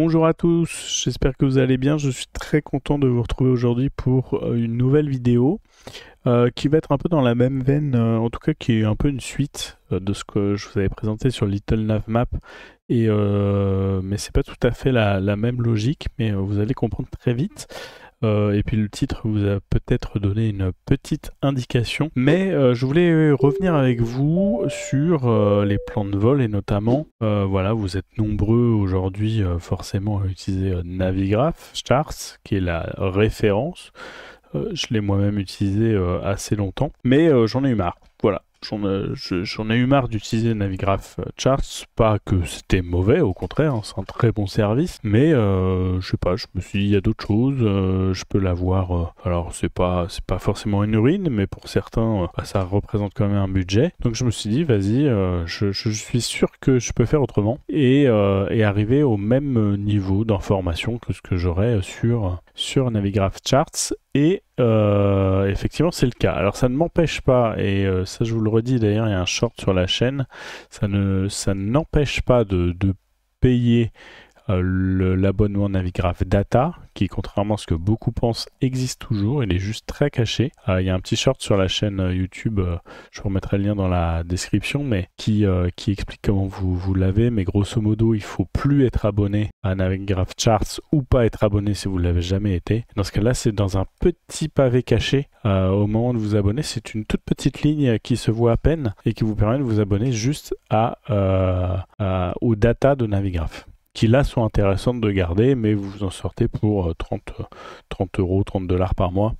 Bonjour à tous, j'espère que vous allez bien. Je suis très content de vous retrouver aujourd'hui pour euh, une nouvelle vidéo euh, qui va être un peu dans la même veine, euh, en tout cas qui est un peu une suite de ce que je vous avais présenté sur Little Nav Map. Et, mais c'est pas tout à fait la même logique, mais vous allez comprendre très vite. Euh, et puis le titre vous a peut-être donné une petite indication. Mais euh, je voulais euh, revenir avec vous sur les plans de vol et notamment, voilà, vous êtes nombreux aujourd'hui forcément à utiliser Navigraph, Stars, qui est la référence. je l'ai moi-même utilisé assez longtemps, mais j'en ai eu marre. Euh, j'en ai eu marre d'utiliser Navigraph euh, Charts, pas que c'était mauvais, au contraire, hein, c'est un très bon service, mais euh, je sais pas, je me suis dit il y a d'autres choses, euh, je peux l'avoir, alors c'est pas c'est pas forcément une urine, mais pour certains bah, ça représente quand même un budget, donc je me suis dit vas-y, je, suis sûr que je peux faire autrement et, et arriver au même niveau d'information que ce que j'aurais sur sur Navigraph Charts et euh, effectivement, c'est le cas. Alors, ça ne m'empêche pas, et euh, ça, je vous le redis d'ailleurs, il y a un short sur la chaîne, ça ne ça n'empêche pas de payer euh, l'abonnement Navigraph Data, qui contrairement à ce que beaucoup pensent, existe toujours. Il est juste très caché. Euh, il y a un petit short sur la chaîne euh, YouTube, je vous remettrai le lien dans la description, mais qui, explique comment vous, l'avez. Mais grosso modo, il faut plus être abonné à Navigraph Charts ou pas être abonné si vous ne l'avez jamais été. Dans ce cas-là, c'est dans un petit pavé caché au moment de vous abonner. C'est une toute petite ligne qui se voit à peine et qui vous permet de vous abonner juste à, aux data de Navigraph qui là sont intéressantes de garder, mais vous vous en sortez pour 30, euh, 30 euros, 30 dollars par mois.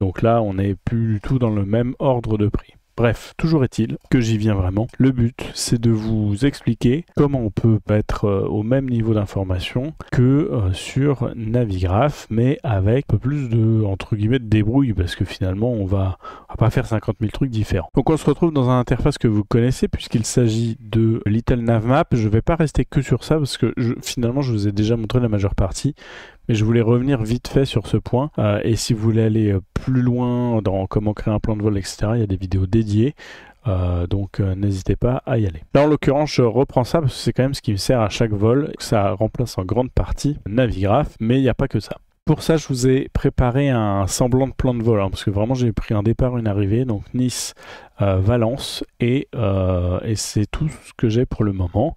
Donc là, on n'est plus du tout dans le même ordre de prix. Bref, toujours est-il que j'y viens vraiment. Le but, c'est de vous expliquer comment on peut être euh, au même niveau d'information que euh, sur Navigraph, mais avec un peu plus de, entre guillemets, de débrouille, parce que finalement, on va, va pas faire 50 000 trucs différents. Donc on se retrouve dans une interface que vous connaissez, puisqu'il s'agit de Little Map, Je vais pas rester que sur ça, parce que finalement, je vous ai déjà montré la majeure partie, je voulais revenir vite fait sur ce point. Euh, et si vous voulez aller euh, plus loin dans comment créer un plan de vol, etc., il y a des vidéos dédiées. Euh, donc n'hésitez pas à y aller. Là en l'occurrence je reprends ça parce que c'est quand même ce qui me sert à chaque vol. Ça remplace en grande partie Navigraph, mais il n'y a pas que ça. Pour ça, je vous ai préparé un semblant de plan de vol, hein, parce que vraiment j'ai pris un départ, une arrivée, donc Nice, Valence, et c'est tout ce que j'ai pour le moment.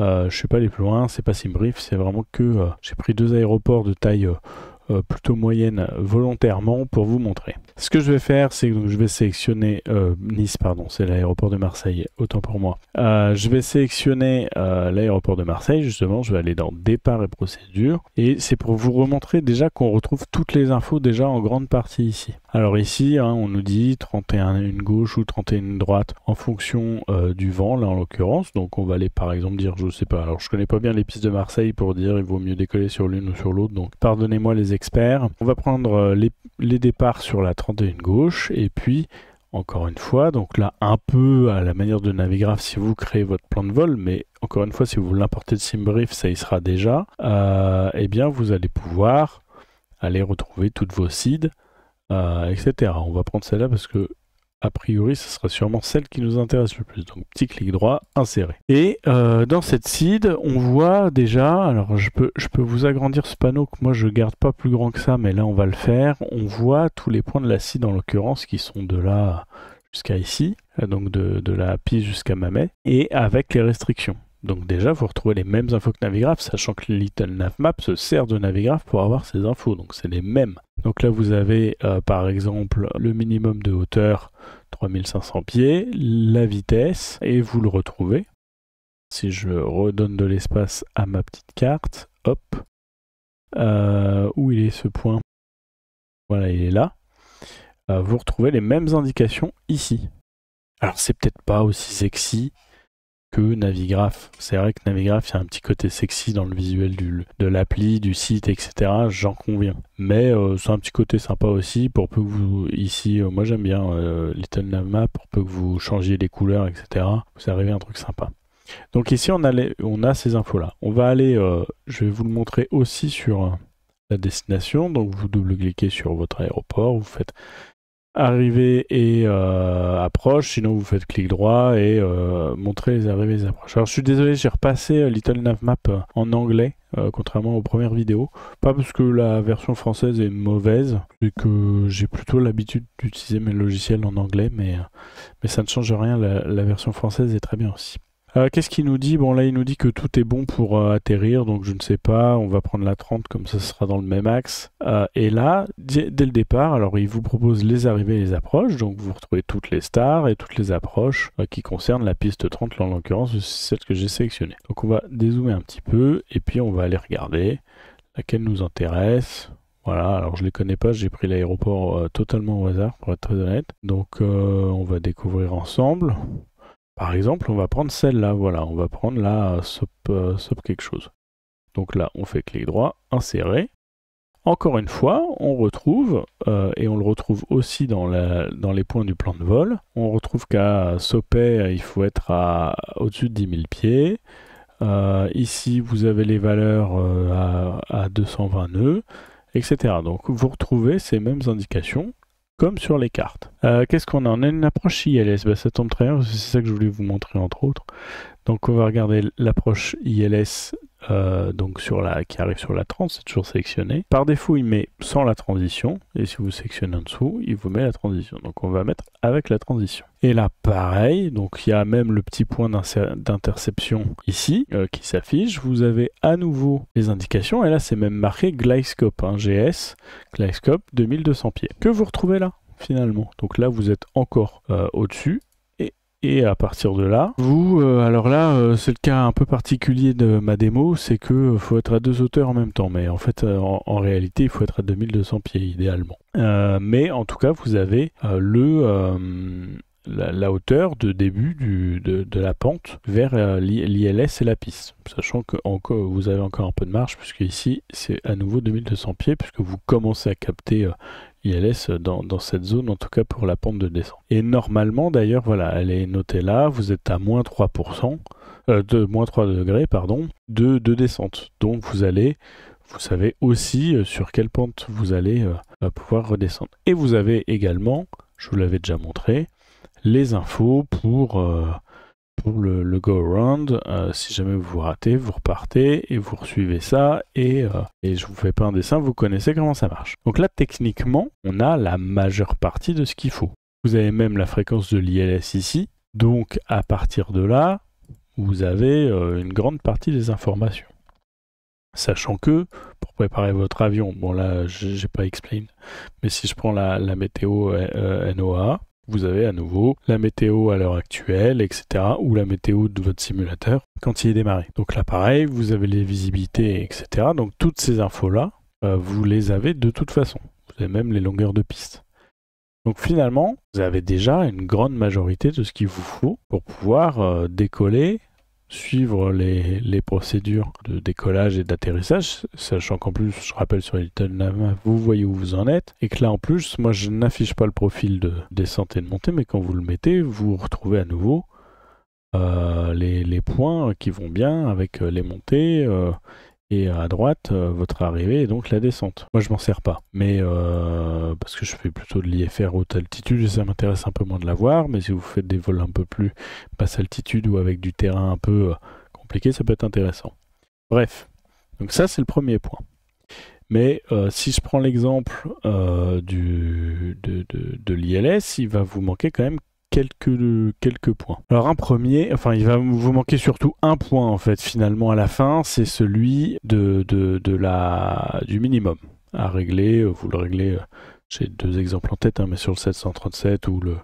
Euh, je suis pas allé plus loin, c'est pas si brief, c'est vraiment que euh, j'ai pris deux aéroports de taille euh, euh, plutôt moyenne volontairement pour vous montrer. Ce que je vais faire, c'est que je vais sélectionner euh, Nice, pardon, c'est l'aéroport de Marseille, autant pour moi. Euh, je vais sélectionner l'aéroport de Marseille, justement, je vais aller dans départ et procédure. Et c'est pour vous remontrer déjà qu'on retrouve toutes les infos déjà en grande partie ici. Alors ici, hein, on nous dit 31 une gauche ou 31 une droite en fonction du vent, là en l'occurrence. Donc on va aller par exemple dire, je sais pas, alors je connais pas bien les pistes de Marseille pour dire il vaut mieux décoller sur l'une ou sur l'autre, donc pardonnez-moi les on va prendre euh, les, départs sur la 31 gauche et puis encore une fois, donc là un peu à la manière de Navigraph si vous créez votre plan de vol, mais encore une fois si vous l'importez de SimBrief, ça y sera déjà, et euh, eh bien vous allez pouvoir aller retrouver toutes vos seeds, euh, etc. On va prendre celle-là parce que a priori, ce sera sûrement celle qui nous intéresse le plus. Donc, petit clic droit, insérer. Et euh, dans cette seed, on voit déjà, alors je peux, je peux vous agrandir ce panneau que moi je garde pas plus grand que ça, mais là on va le faire. On voit tous les points de la seed en l'occurrence qui sont de là jusqu'à ici, euh, donc de, la piste jusqu'à Mamet, et avec les restrictions. Donc déjà, vous retrouvez les mêmes infos que Navigraph, sachant que Little Nav Map se sert de Navigraph pour avoir ces infos. Donc c'est les mêmes. Donc là, vous avez euh, par exemple le minimum de hauteur 3500 pieds, la vitesse, et vous le retrouvez. Si je redonne de l'espace à ma petite carte, hop, euh, où il est ce point Voilà, il est là. Euh, vous retrouvez les mêmes indications ici. Alors c'est peut-être pas aussi sexy, que Navigraph. C'est vrai que Navigraph, il y a un petit côté sexy dans le visuel du, de l'appli, du site, etc. J'en conviens. Mais euh, c'est un petit côté sympa aussi pour peu que vous ici, euh, moi j'aime bien euh, Little pour peu que vous changiez les couleurs, etc. Vous arrivez un truc sympa. Donc ici on a, on a ces infos là. On va aller, euh, je vais vous le montrer aussi sur la destination. Donc vous double-cliquez sur votre aéroport, vous faites arrivée et euh, approche, sinon vous faites clic droit et euh, montrez les arrivées et les approches. Alors je suis désolé, j'ai repassé euh, Little Map en anglais, contrairement aux premières vidéos. Pas parce que la version française est mauvaise, et que j'ai plutôt l'habitude d'utiliser mes logiciels en anglais, mais, mais ça ne change rien, la version française est très bien aussi. Euh, qu'est-ce qu'il nous dit Bon, là, il nous dit que tout est bon pour euh, atterrir, donc je ne sais pas, on va prendre la 30, comme ça, ce sera dans le même axe. Euh, et là, dès le départ, alors il vous propose les arrivées et les approches, donc vous retrouvez toutes les stars et toutes les approches qui concernent la piste 30, là, en l'occurrence, celle que j'ai sélectionnée. Donc on va dézoomer un petit peu, et puis on va aller regarder laquelle nous intéresse. Voilà, alors je ne les connais pas, j'ai pris l'aéroport totalement au hasard, pour être très honnête. Donc on va découvrir ensemble. Par exemple, on va prendre celle-là, voilà, on va prendre la SOP euh, quelque chose. Donc là, on fait clic droit, insérer. Encore une fois, on retrouve, euh, et on le retrouve aussi dans, les points du plan de vol, on retrouve qu'à SOP, il faut être au-dessus de 10 000 pieds. Euh, ici, vous avez les valeurs à, à 220 nœuds, etc. Donc vous retrouvez ces mêmes indications comme sur les cartes. Euh, qu'est-ce qu'on a On a une approche ILS. Bah, ça tombe très bien, c'est ça que je voulais vous montrer entre autres. Donc on va regarder l'approche ILS euh, donc sur la, qui arrive sur la 30, c'est toujours sélectionné. Par défaut, il met sans la transition, et si vous sélectionnez en dessous, il vous met la transition. Donc on va mettre avec la transition. Et là, pareil, donc il y a même le petit point d'interception ici euh, qui s'affiche. Vous avez à nouveau les indications, et là c'est même marqué Glidescope, hein, GS, Glidescope 2200 pieds, que vous retrouvez là finalement. Donc là, vous êtes encore euh, au-dessus et à partir de là, vous, euh, alors là, euh, c'est le cas un peu particulier de ma démo, c'est que euh, faut être à deux hauteurs en même temps. Mais en fait, en, réalité, il faut être à 2200 pieds idéalement. mais en tout cas, vous avez le la, hauteur de début de, la pente vers l'ILS et la piste. Sachant que encore, vous avez encore un peu de marge, puisque ici c'est à nouveau 2200 pieds, puisque vous commencez à capter ILS dans, dans, cette zone, en tout cas pour la pente de descente. Et normalement, d'ailleurs, voilà, elle est notée là, vous êtes à moins 3%, euh, de 3 degrés, pardon, de, descente. Donc vous allez, vous savez aussi euh, sur quelle pente vous allez euh, pouvoir redescendre. Et vous avez également, je vous l'avais déjà montré, les infos pour le, go-around. Euh, si jamais vous vous ratez, vous repartez et vous suivez ça euh, et, je vous fais pas un dessin, vous connaissez comment ça marche. Donc là, techniquement, on a la majeure partie de ce qu'il faut. Vous avez même la fréquence de l'ILS ici. Donc à partir de là, vous avez euh, une grande partie des informations. Sachant que, pour préparer votre avion, bon là, j'ai pas explain, mais si je prends la, la météo NOAA, vous avez à nouveau la météo à l'heure actuelle, etc. ou la météo de votre simulateur quand il est démarré. Donc là, pareil, vous avez les visibilités, etc. Donc toutes ces infos-là, euh, vous les avez de toute façon. Vous avez même les longueurs de piste. Donc finalement, vous avez déjà une grande majorité de ce qu'il vous faut pour pouvoir euh, décoller suivre les, procédures de décollage et d'atterrissage, sachant qu'en plus, je rappelle sur Hilton Lama, vous voyez où vous en êtes, et que là en plus, moi je n'affiche pas le profil de descente et de montée, mais quand vous le mettez, vous retrouvez à nouveau euh, les, points qui vont bien avec euh, les montées euh, et à droite, euh, votre arrivée et donc la descente. Moi, je m'en sers pas, mais euh, parce que je fais plutôt de l'IFR haute altitude ça m'intéresse un peu moins de la voir. Mais si vous faites des vols un peu plus basse altitude ou avec du terrain un peu euh, compliqué, ça peut être intéressant. Bref, donc ça, c'est le premier point. Mais si je prends l'exemple de, de, de l'ILS, il va vous manquer quand même euh, quelques, points. Alors un premier, enfin il va vous manquer surtout un point en fait finalement à la fin, c'est celui de, la, du minimum à régler. Euh, vous le réglez, euh, j'ai deux exemples en tête, hein, mais sur le 737 ou le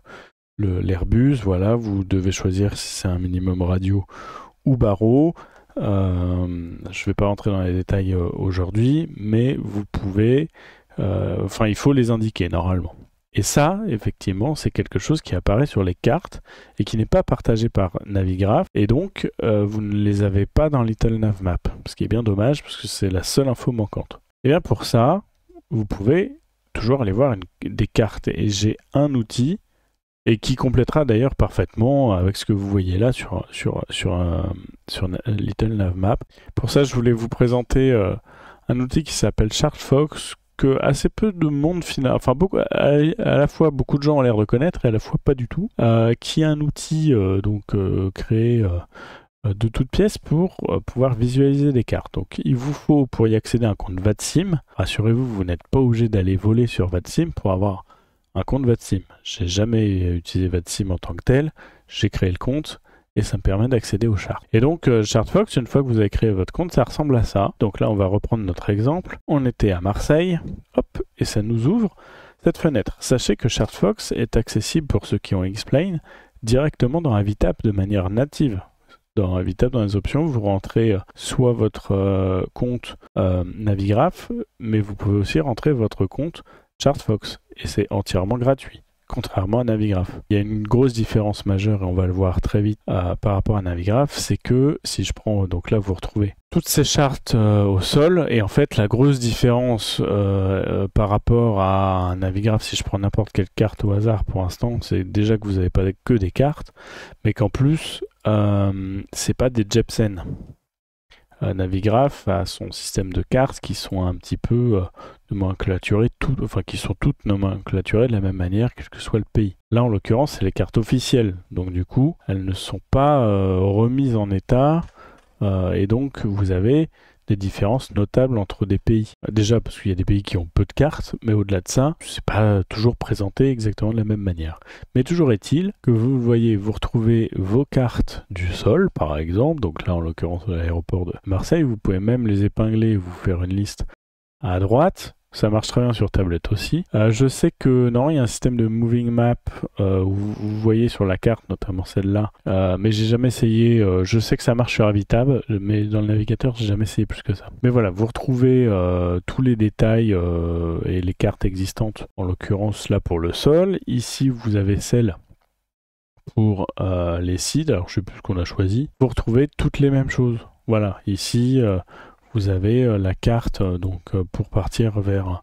l'Airbus, voilà, vous devez choisir si c'est un minimum radio ou barreau. je ne vais pas rentrer dans les détails aujourd'hui, mais vous pouvez, enfin il faut les indiquer normalement. Et ça, effectivement, c'est quelque chose qui apparaît sur les cartes et qui n'est pas partagé par Navigraph. Et donc, euh, vous ne les avez pas dans Little map ce qui est bien dommage parce que c'est la seule info manquante. Et eh bien pour ça, vous pouvez toujours aller voir des cartes. Et j'ai un outil et qui complétera d'ailleurs parfaitement avec ce que vous voyez là sur, sur, sur, euh, Little Pour ça, je voulais vous présenter euh, un outil qui s'appelle ChartFox que assez peu de monde final, enfin beaucoup, à, la fois beaucoup de gens ont l'air de connaître et à la fois pas du tout, euh, qui est un outil euh, donc euh, créé de toutes pièces pour pouvoir visualiser des cartes. Donc il vous faut pour y accéder un compte VATSIM. Rassurez-vous, vous, vous n'êtes pas obligé d'aller voler sur VATSIM pour avoir un compte VATSIM. J'ai jamais utilisé VATSIM en tant que tel. J'ai créé le compte et ça me permet d'accéder au chart. Et donc euh, Chartfox, une fois que vous avez créé votre compte, ça ressemble à ça. Donc là, on va reprendre notre exemple. On était à Marseille, hop, et ça nous ouvre cette fenêtre. Sachez que Chartfox est accessible pour ceux qui ont Explain directement dans Avitap de manière native dans Avitap, dans les options, vous rentrez euh, soit votre euh, compte Navigraph, mais vous pouvez aussi rentrer votre compte ChartFox. Et c'est entièrement gratuit contrairement à Navigraph. Il y a une grosse différence majeure, et on va le voir très vite euh, par rapport à Navigraph, c'est que si je prends, donc là vous retrouvez toutes ces chartes euh, au sol, et en fait la grosse différence euh, par rapport à un Navigraph, si je prends n'importe quelle carte au hasard pour l'instant, c'est déjà que vous n'avez pas que des cartes, mais qu'en plus, c'est pas des Jepsen. Euh, Navigraph a son système de cartes qui sont un petit peu euh, nomenclaturées, enfin qui sont toutes nomenclaturées de la même manière, quel que soit le pays. Là, en l'occurrence, c'est les cartes officielles, donc du coup, elles ne sont pas euh, remises en état, et donc vous avez des différences notables entre des pays. Déjà parce qu'il y a des pays qui ont peu de cartes, mais au-delà de ça, c'est pas toujours présenté exactement de la même manière. Mais toujours est-il que vous voyez, vous retrouvez vos cartes du sol, par exemple, donc là en l'occurrence de l'aéroport de Marseille, vous pouvez même les épingler, et vous faire une liste à droite, ça marche très bien sur tablette aussi. Euh, je sais que non, il y a un système de moving map euh, où vous voyez sur la carte, notamment celle-là, euh, mais j'ai jamais essayé. je sais que ça marche sur habitable mais dans le navigateur, j'ai jamais essayé plus que ça. Mais voilà, vous retrouvez tous les détails et les cartes existantes. En l'occurrence, là pour le sol. Ici, vous avez celle pour les seeds. Alors, je ne sais plus ce qu'on a choisi. Vous retrouvez toutes les mêmes choses. Voilà, ici, vous avez euh, la carte euh, donc euh, pour partir vers,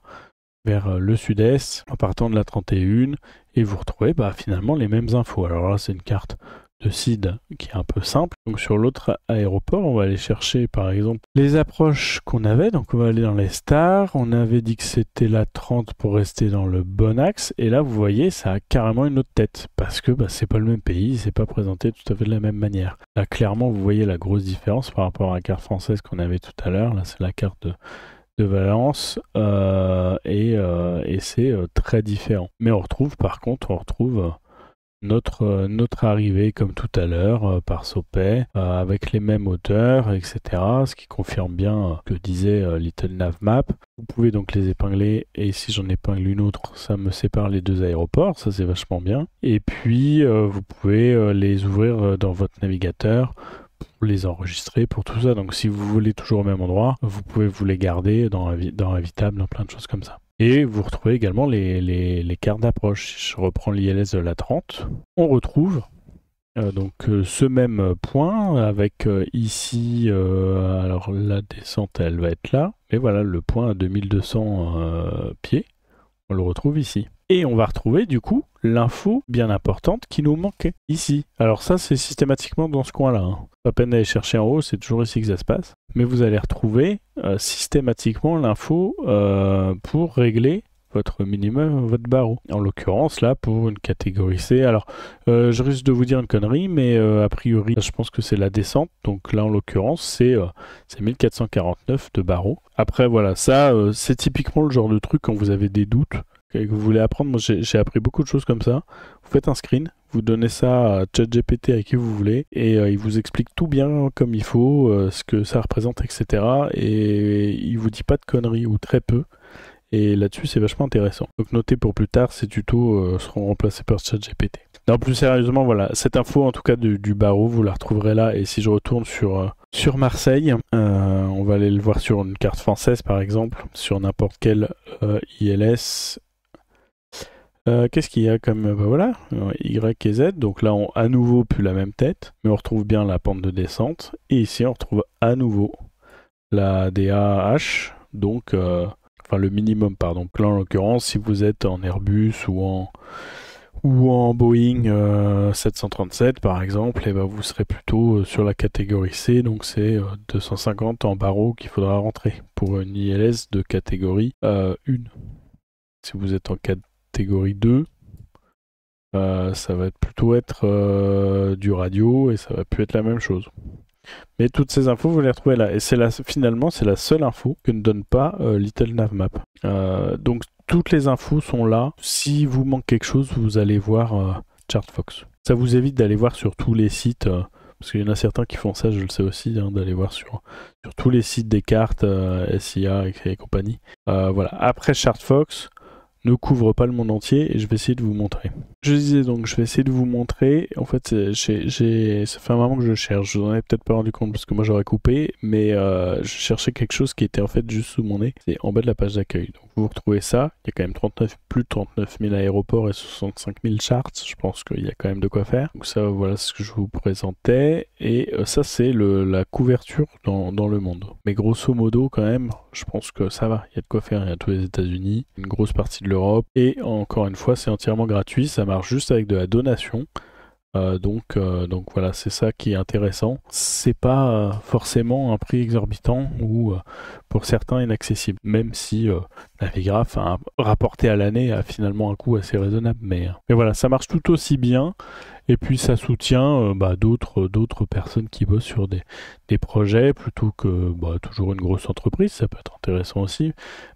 vers le sud-est en partant de la 31 et vous retrouvez bah, finalement les mêmes infos. Alors là, c'est une carte de qui est un peu simple. Donc sur l'autre aéroport, on va aller chercher par exemple les approches qu'on avait. Donc on va aller dans les stars. On avait dit que c'était la 30 pour rester dans le bon axe. Et là, vous voyez, ça a carrément une autre tête parce que bah, c'est pas le même pays, c'est pas présenté tout à fait de la même manière. Là, clairement, vous voyez la grosse différence par rapport à la carte française qu'on avait tout à l'heure. Là, c'est la carte de de Valence euh, euh, et, c'est euh, très différent. Mais on retrouve par contre, on retrouve notre, euh, notre arrivée, comme tout à l'heure, euh, par Sopet, euh, avec les mêmes hauteurs, etc. Ce qui confirme bien ce que disait Little Nav Map. Vous pouvez donc les épingler, et si j'en épingle une autre, ça me sépare les deux aéroports, ça c'est vachement bien. Et puis, vous pouvez les ouvrir dans votre navigateur pour les enregistrer, pour tout ça. Donc si vous voulez toujours au même endroit, vous pouvez vous les garder dans, dans Invitable, dans plein de choses comme ça. Et vous retrouvez également les, cartes d'approche. Si je reprends l'ILS de la 30, on retrouve euh, donc euh, ce même point avec euh, ici, alors la descente elle va être là, mais voilà le point à 2200 pieds. On le retrouve ici. Et on va retrouver du coup l'info bien importante qui nous manquait ici. Alors ça c'est systématiquement dans ce coin-là. Hein. Pas peine d'aller chercher en haut, c'est toujours ici que ça se passe. Mais vous allez retrouver euh, systématiquement l'info euh, pour régler votre minimum, votre barreau. En l'occurrence, là, pour une catégorie C, alors euh, je risque de vous dire une connerie, mais euh, a priori, je pense que c'est la descente. Donc là, en l'occurrence, c'est 1449 euh, de barreau. Après, voilà, ça, c'est typiquement le genre de truc quand vous avez des doutes que vous voulez apprendre. Moi, j'ai appris beaucoup de choses comme ça. Vous faites un screen, vous donnez ça à ChatGPT à qui vous voulez et il vous explique tout bien comme il faut, ce que ça représente, etc. Et, et il vous dit pas de conneries ou très peu. Et là-dessus, c'est vachement intéressant. Donc notez pour plus tard, ces tutos euh, seront remplacés par chat GPT Non, plus sérieusement, voilà, cette info en tout cas du, barreau, vous la retrouverez là. Et si je retourne sur, euh, sur Marseille, euh, on va aller le voir sur une carte française par exemple, sur n'importe quel ILS. Qu'est-ce qu'il y a comme. Bah, voilà, Y et Z. Donc là, on à nouveau plus la même tête, mais on retrouve bien la pente de descente. Et ici, on retrouve à nouveau la DAH. Donc enfin le minimum, pardon. Là, en l'occurrence, si vous êtes en Airbus ou en, ou en Boeing 737 euh, par exemple, et eh ben vous serez plutôt euh, sur la catégorie C, donc c'est 250 euh, en barreau qu'il faudra rentrer pour une ILS de catégorie 1. Si vous êtes en catégorie 2, ça va plutôt être du radio et ça va plus être la même chose. Mais toutes ces infos, vous les retrouvez là. Et c'est finalement, c'est la seule info que ne donne pas euh, Little Navmap. Euh, donc toutes les infos sont là. Si vous manque quelque chose, vous allez voir euh, Chartfox. Ça vous évite d'aller voir sur tous les sites, parce qu'il y en a certains qui font ça, je le sais aussi, hein, d'aller voir sur, tous les sites des cartes, SIA et, et compagnie. voilà. Après Chartfox, ne couvre pas le monde entier et je vais essayer de vous montrer. Je disais donc, je vais essayer de vous montrer. En fait, j'ai, ça fait un moment que je cherche. Je n'en ai peut-être pas rendu compte parce que moi j'aurais coupé, mais euh, je cherchais quelque chose qui était en fait juste sous mon nez. C'est en bas de la page d'accueil vous retrouvez ça, il y a quand même 39, plus de 39 000 aéroports et 65 000 charts. Je pense qu'il y a quand même de quoi faire. Donc ça, voilà ce que je vous présentais. Et euh, ça, c'est la couverture dans, dans, le monde. Mais grosso modo, quand même, je pense que ça va. Il y a de quoi faire. Il y a tous les États-Unis, une grosse partie de l'Europe. Et encore une fois, c'est entièrement gratuit. Ça marche juste avec de la donation. Euh, donc, euh, donc voilà, c'est ça qui est intéressant. C'est pas euh, forcément un prix exorbitant ou pour certains inaccessible, même si Navigraph, a, rapporté à l'année, a finalement un coût assez raisonnable. Mais, voilà, ça marche tout aussi bien. Et puis ça soutient bah, d'autres, d'autres personnes qui bossent sur des, projets plutôt que bah, toujours une grosse entreprise. Ça peut être intéressant aussi.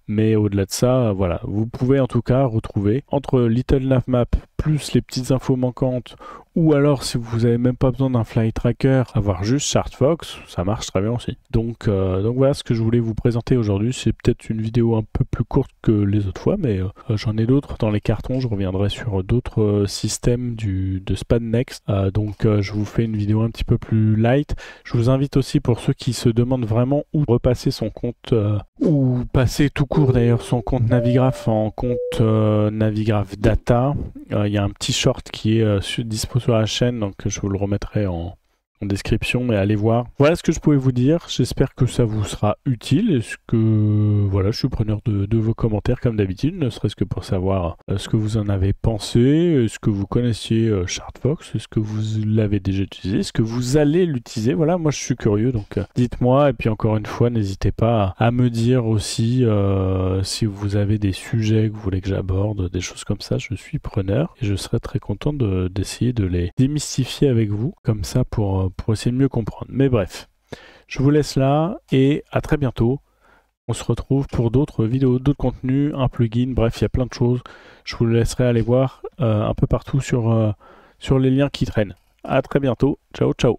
Mais au-delà de ça, voilà, vous pouvez en tout cas retrouver entre Little Nav Map plus les petites infos manquantes, ou alors si vous n'avez même pas besoin d'un fly tracker, avoir juste Chartfox, ça marche très bien aussi. Euh, donc, voilà ce que je voulais vous présenter aujourd'hui. C'est peut-être une vidéo un peu plus courte que les autres fois, mais euh, j'en ai d'autres dans les cartons. Je reviendrai sur d'autres euh, systèmes de Span donc je vous fais une vidéo un petit peu plus light. Je vous invite aussi pour ceux qui se demandent vraiment où repasser son compte, ou passer tout court d'ailleurs son compte Navigraph en compte Navigraph Data il y a un petit short qui est euh, dispo sur la chaîne, donc je vous le remettrai en, description, et allez voir. Voilà ce que je pouvais vous dire. J'espère que ça vous sera utile. Est-ce que voilà, je suis preneur de, vos commentaires comme d'habitude, ne serait-ce que pour savoir euh, ce que vous en avez pensé, ce que vous connaissiez Chartfox, euh, est-ce que vous l'avez déjà utilisé, est-ce que vous allez l'utiliser. Voilà, moi je suis curieux, donc euh, dites-moi. Et puis encore une fois, n'hésitez pas à me dire aussi si vous avez des sujets que vous voulez que j'aborde, des choses comme ça. Je suis preneur et je serais très content d'essayer de les démystifier avec vous, comme ça pour pour essayer de mieux comprendre. Mais bref, je vous laisse là et à très bientôt. On se retrouve pour d'autres vidéos, d'autres contenus, un plugin, bref, il y a plein de choses. Je vous laisserai aller voir euh, un peu partout sur, euh, sur les liens qui traînent. À très bientôt. Ciao, ciao.